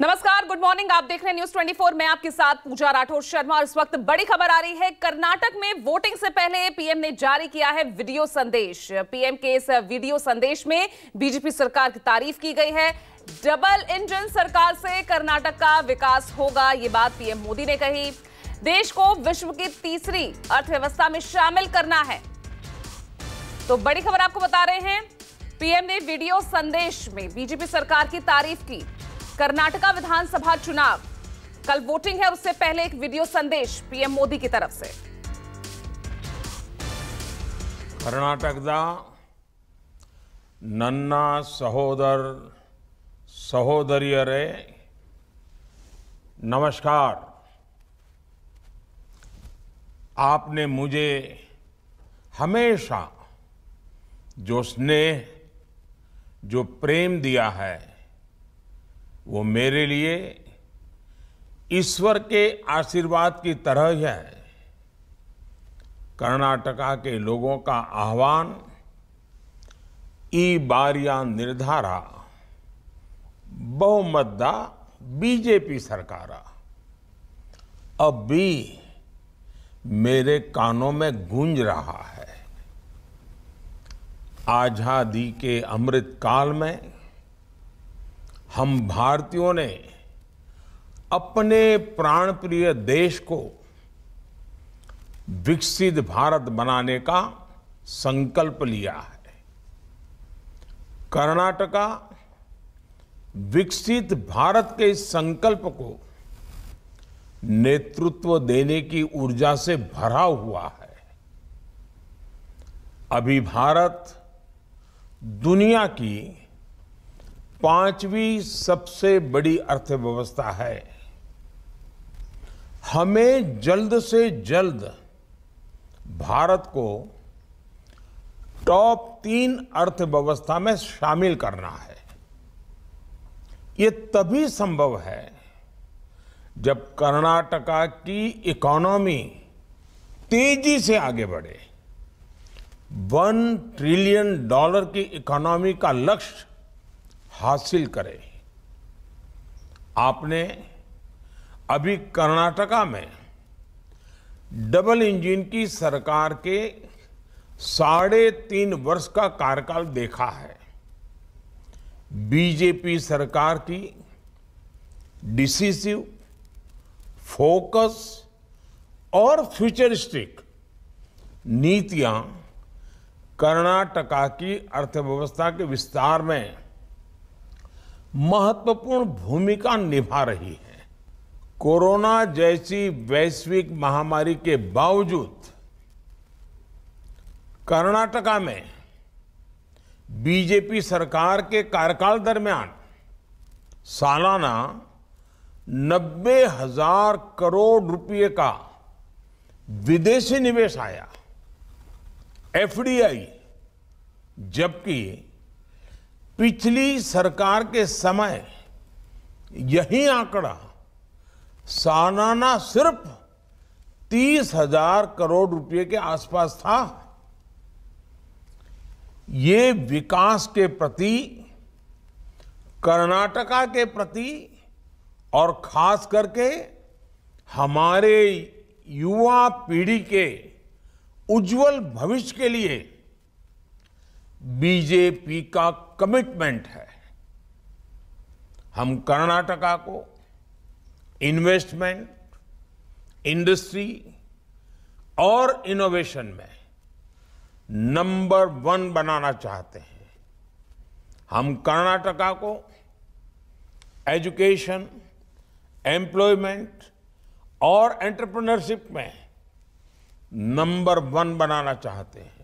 नमस्कार good morning आप देख रहे हैं न्यूज 24 मैं आपके साथ पूजा राठौर शर्मा और इस वक्त बड़ी खबर आ रही है कर्नाटक में वोटिंग से पहले पीएम ने जारी किया है वीडियो संदेश पीएम के इस वीडियो संदेश में बीजेपी सरकार की तारीफ की गई है डबल इंजन सरकार से कर्नाटक का विकास होगा ये बात पीएम मोदी ने कही देश को विश्व की तीसरी अर्थव्यवस्था में शामिल करना है तो बड़ी खबर आपको बता रहे हैं पीएम ने वीडियो संदेश में बीजेपी सरकार की तारीफ की कर्नाटका विधानसभा चुनाव कल वोटिंग है उससे पहले एक वीडियो संदेश पीएम मोदी की तरफ से कर्नाटक नन्ना सहोदर सहोदरियरे नमस्कार आपने मुझे हमेशा जो स्नेह जो प्रेम दिया है वो मेरे लिए ईश्वर के आशीर्वाद की तरह ही है कर्नाटका के लोगों का आह्वान ई बारिया निर्धारा बहुमतदा बीजेपी सरकार अब भी मेरे कानों में गूंज रहा है आज़ादी के अमृत काल में हम भारतीयों ने अपने प्राणप्रिय देश को विकसित भारत बनाने का संकल्प लिया है कर्नाटका विकसित भारत के इस संकल्प को नेतृत्व देने की ऊर्जा से भरा हुआ है अभी भारत दुनिया की पांचवी सबसे बड़ी अर्थव्यवस्था है हमें जल्द से जल्द भारत को टॉप तीन अर्थव्यवस्था में शामिल करना है ये तभी संभव है जब कर्नाटका की इकोनॉमी तेजी से आगे बढ़े वन ट्रिलियन डॉलर की इकोनॉमी का लक्ष्य हासिल करें आपने अभी कर्नाटका में डबल इंजन की सरकार के साढ़े तीन वर्ष का कार्यकाल देखा है बीजेपी सरकार की डिसिसिव फोकस और फ्यूचरिस्टिक नीतियां कर्नाटका की अर्थव्यवस्था के विस्तार में महत्वपूर्ण भूमिका निभा रही है कोरोना जैसी वैश्विक महामारी के बावजूद कर्नाटका में बीजेपी सरकार के कार्यकाल दरमियान सालाना नब्बे हजार करोड़ रुपए का विदेशी निवेश आया एफडीआई जबकि पिछली सरकार के समय यही आंकड़ा सालाना सिर्फ तीस हजार करोड़ रुपए के आसपास था ये विकास के प्रति कर्नाटका के प्रति और खास करके हमारे युवा पीढ़ी के उज्जवल भविष्य के लिए बीजेपी का कमिटमेंट है हम कर्नाटका को इन्वेस्टमेंट इंडस्ट्री और इनोवेशन में नंबर वन बनाना चाहते हैं हम कर्नाटका को एजुकेशन एम्प्लॉयमेंट और एंटरप्रेन्योरशिप में नंबर वन बनाना चाहते हैं